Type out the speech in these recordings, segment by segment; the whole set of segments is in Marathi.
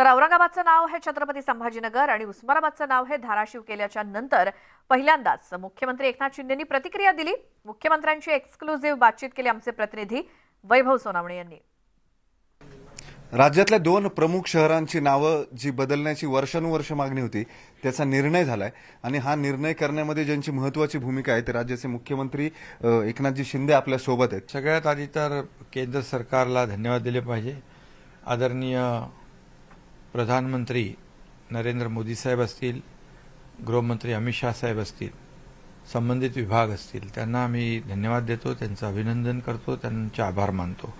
तर औरंगाबादचं नाव हे छत्रपती संभाजीनगर आणि उस्मानाबादचं नाव हे धाराशिव केल्याच्या नंतर पहिल्यांदाच मुख्यमंत्री एकनाथ यांनी प्रतिक्रिया दिली मुख्यमंत्र्यांची एक्सक्लुझिव्ह बातचीत केली आमचे प्रतिनिधी वैभव सोनावणे यांनी राज्यातल्या दोन प्रमुख शहरांची नावं जी बदलण्याची वर्षानुवर्ष मागणी होती त्याचा निर्णय झालाय आणि हा निर्णय करण्यामध्ये ज्यांची महत्वाची भूमिका आहे ते राज्याचे मुख्यमंत्री एकनाथजी शिंदे आपल्या सोबत आहेत सगळ्यात आधी तर केंद्र सरकारला धन्यवाद दिले पाहिजे आदरणीय प्रधानमंत्री नरेंद्र मोदी साहेब असतील गृहमंत्री अमित शाह साहेब असतील संबंधित विभाग असतील त्यांना मी धन्यवाद देतो त्यांचं अभिनंदन करतो त्यांचे आभार मानतो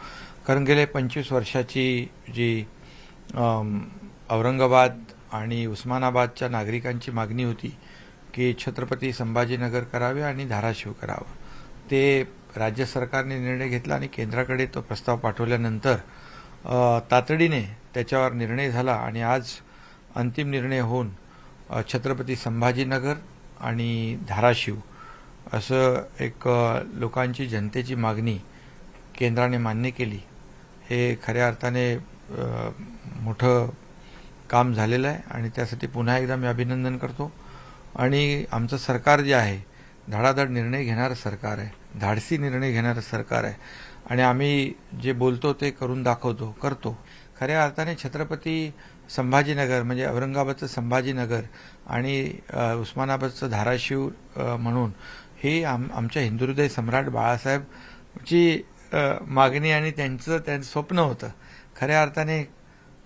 कारण गेले पंचवीस वर्षाची जी औरंगाबाद आणि उस्मानाबादच्या नागरिकांची मागणी होती की छत्रपती संभाजीनगर करावे आणि धाराशिव करावं ते राज्य सरकारने निर्णय घेतला आणि केंद्राकडे तो प्रस्ताव पाठवल्यानंतर तातडीने त्याच्यावर निर्णय झाला आणि आज अंतिम निर्णय होऊन छत्रपती संभाजीनगर आणि धाराशिव असं एक लोकांची जनतेची मागणी केंद्राने मान्य केली हे खऱ्या अर्थाने मोठं काम झालेलं आहे आणि त्यासाठी पुन्हा एकदा मी अभिनंदन करतो आणि आमचं सरकार जे आहे धडाधड निर्णय घेणारं सरकार आहे धाडसी निर्णय घेणारं सरकार आहे आणि आम्ही जे बोलतो ते करून दाखवतो करतो खऱ्या अर्थाने छत्रपती संभाजीनगर म्हणजे औरंगाबादचं संभाजीनगर आणि उस्मानाबादचं धाराशिव म्हणून हे आम आमच्या हिंदुहृदय सम्राट बाळासाहेबची मागणी आणि त्यांचं त्यांचं स्वप्न होतं खऱ्या अर्थाने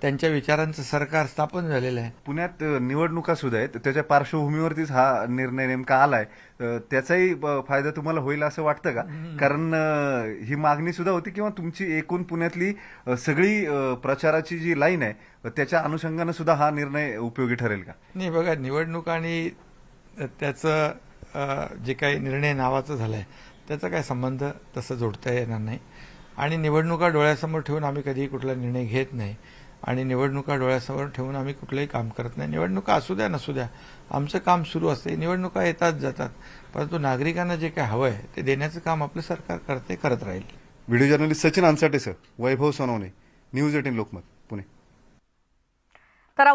त्यांच्या विचारांचं सरकार स्थापन झालेलं आहे पुण्यात निवडणुका सुद्धा आहेत त्याच्या पार्श्वभूमीवरतीच हा निर्णय नेमका आलाय त्याचाही फायदा तुम्हाला होईल असं वाटतं का कारण ही मागणी सुद्धा होती किंवा तुमची एकूण पुण्यातली सगळी प्रचाराची जी लाईन आहे त्याच्या अनुषंगानं सुद्धा हा निर्णय उपयोगी ठरेल का नाही बघा निवडणूक आणि त्याचं जे काही निर्णय नावाचं झालंय त्याचा काय संबंध तसं जोडता येणार नाही आणि निवडणुका डोळ्यासमोर ठेवून आम्ही कधीही कुठला निर्णय घेत नाही आणि निवडणुका डोळ्यासमोर ठेवून आम्ही कुठलंही काम करत नाही निवडणुका असू द्या नसू द्या आमचं काम सुरू असते निवडणुका येतात जातात परंतु नागरिकांना जे काही हवं आहे ते देण्याचं काम आपलं सरकार करते करत राहील video journalist Sachin Ansate sir Vaibhav Sonawane news eighteen Lokmat Pune तर